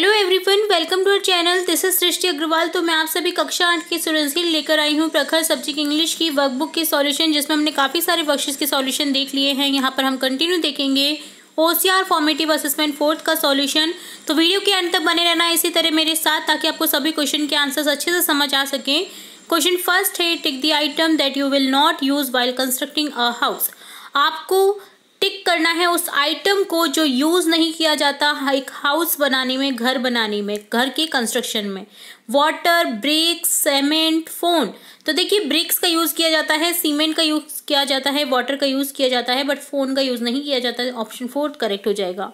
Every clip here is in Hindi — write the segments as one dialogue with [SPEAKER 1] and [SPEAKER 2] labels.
[SPEAKER 1] hello everyone welcome to our channel this is Srishti Agarwal तो मैं आप सभी कक्षा आठ के स्टूडेंट्स के लेकर आई हूँ प्रखर सब्जेक्ट इंग्लिश की वर्कबुक के सॉल्यूशन जिसमें हमने काफ़ी सारे वर्कशीट के सॉल्यूशन देख लिए हैं यहाँ पर हम कंटिन्यू देखेंगे O C R formative assessment fourth का सॉल्यूशन तो वीडियो के अंत तक बने रहना इसी तरह मेरे साथ ताकि आपको सभी क्वेश्चन के आंसर्स अच्छे से समझ आ सकें क्वेश्चन फर्स्ट है tick the item that you will not use while constructing a house आपको करना है उस आइटम को जो यूज़ नहीं किया जाता एक हाउस बनाने में घर बनाने में घर के कंस्ट्रक्शन में वाटर ब्रिक्स सीमेंट फोन तो देखिए ब्रिक्स का यूज़ किया जाता है सीमेंट का यूज़ किया जाता है वाटर का यूज़ किया जाता है बट फोन का यूज़ नहीं किया जाता ऑप्शन फोर्थ करेक्ट हो जाएगा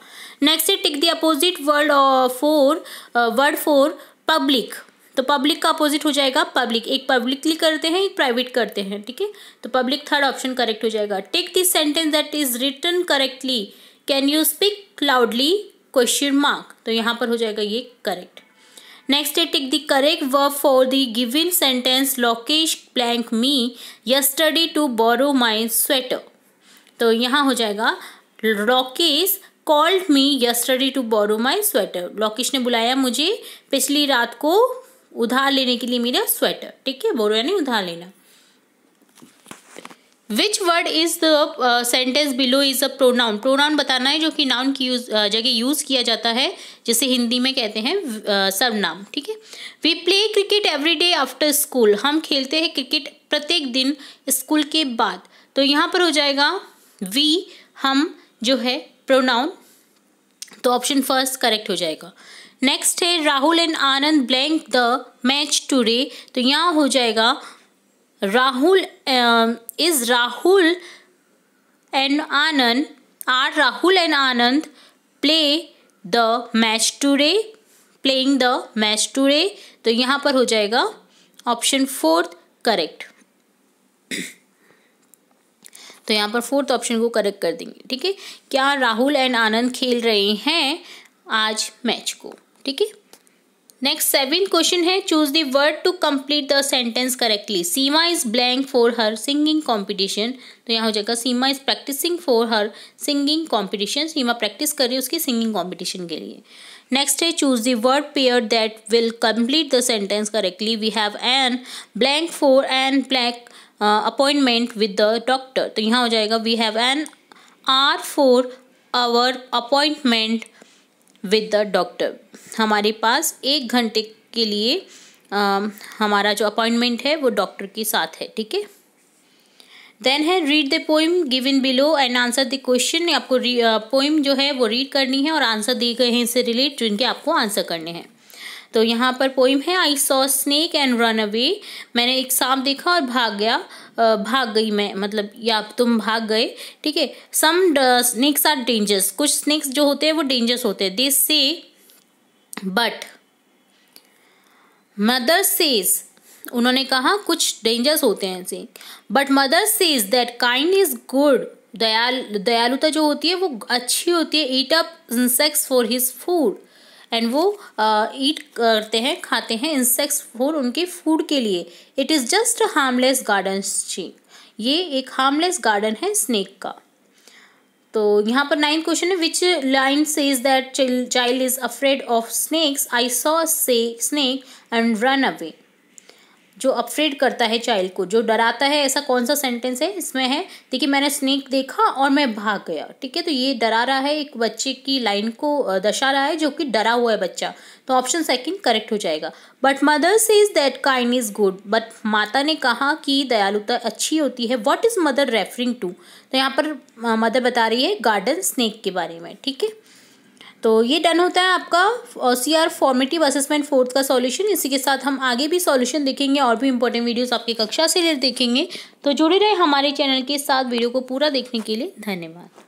[SPEAKER 1] नेक्स्ट है tick the opposite word for word for public तो पब्लिक का अपोजिट हो जाएगा पब्लिक एक पब्लिकली करते हैं एक प्राइवेट करते हैं ठीक है तो पब्लिक थर्ड ऑप्शन करेक्ट हो जाएगा take this sentence that is written correctly can you speak loudly question mark तो यहाँ पर हो जाएगा ये करेक्ट नेक्स्ट है take the correct verb for the given sentence Lokesh blank me yesterday to borrow my sweater तो यहाँ हो जाएगा Lokesh called me yesterday to borrow my sweater Lokesh ने बुलाया मुझे पिछली रात को उधार लेने के लिए मेरा स्वेटर ठीक है बोरो यानी उधार लेना which word is the sentence below is a pronoun pronoun बताना है जो कि नाउन की यूज uh, जगह यूज किया जाता है जिसे हिंदी में कहते हैं uh, सर्वनाम ठीक है we play cricket every day after school हम खेलते हैं क्रिकेट प्रत्येक दिन स्कूल के बाद तो यहाँ पर हो जाएगा वी हम जो है प्रोनाउन तो ऑप्शन फर्स्ट करेक्ट हो जाएगा नेक्स्ट है Rahul and Anand blank the match today तो यहाँ हो जाएगा Rahul is Rahul and Anand are Rahul and Anand play the match today playing the match today तो यहाँ पर हो जाएगा ऑप्शन फोर्थ करेक्ट तो यहाँ पर फोर्थ ऑप्शन को करेक्ट कर देंगे ठीक है क्या राहुल एंड आनंद खेल रहे हैं आज मैच को ठीक है नेक्स्ट सेवन क्वेश्चन है choose the word to complete the sentence correctly Seema is blank for her singing competition तो यहाँ हो जाएगा Seema is practising for her singing competition Seema practice कर रही है उसकी सिंगिंग कंपटीशन के लिए नेक्स्ट है choose the word pair that will complete the sentence correctly we have an blank for an blank appointment with the doctor तो यहाँ हो जाएगा we have an hour for our appointment with the doctor हमारे पास एक घंटे के लिए आ, हमारा जो अपॉइंटमेंट है वो डॉक्टर के साथ है ठीक है देन है read the poem in below and answer the question आपको पोइम जो है वो रीड करनी है और आंसर दिए गए हैं इससे रिलेट जिनके आपको आंसर करने हैं तो यहाँ पर पोइम है I saw snake and run away मैंने एक सांप देखा और भाग गया भाग गई मैं मतलब या तुम भाग गए ठीक है सम स्नेक्स आर डेंजर्स कुछ स्नेक्स जो होते हैं वो डेंजर्स होते हैं दिस से बट मदर सेज उन्होंने कहा कुछ डेंजर्स होते हैं ऐसे but mother says that kind is good दयाल दयालुता जो होती है वो अच्छी होती है eat up insects for his food and वो ईट uh, करते हैं खाते हैं इंसेक्ट्स फॉर उनके फूड के लिए it is just harmless garden snake ये एक हार्मलेस गार्डन है स्नेक का तो यहाँ पर नाइन्थ क्वेश्चन है which line says that child is afraid of snakes I saw से स्नेक एंड रन अवे जो अपफ्रेड करता है चाइल्ड को जो डराता है ऐसा कौन सा सेंटेंस है इसमें है देखिए मैंने स्नेक देखा और मैं भाग गया ठीक है तो ये डरा रहा है एक बच्चे की लाइन को दर्शा रहा है जो कि डरा हुआ है बच्चा तो ऑप्शन सेकंड करेक्ट हो जाएगा but mother says that kind is good but माता ने कहा कि दयालुता अच्छी होती है what is mother referring to तो यहाँ पर मदर बता रही है गार्डन स्नेक के बारे में ठीक है तो ये डन होता है आपका C R formative assessment fourth का सॉल्यूशन इसी के साथ हम आगे भी सॉल्यूशन देखेंगे और भी इंपॉर्टेंट वीडियोस आपकी कक्षा से देखेंगे तो जुड़े रहे हमारे चैनल के साथ वीडियो को पूरा देखने के लिए धन्यवाद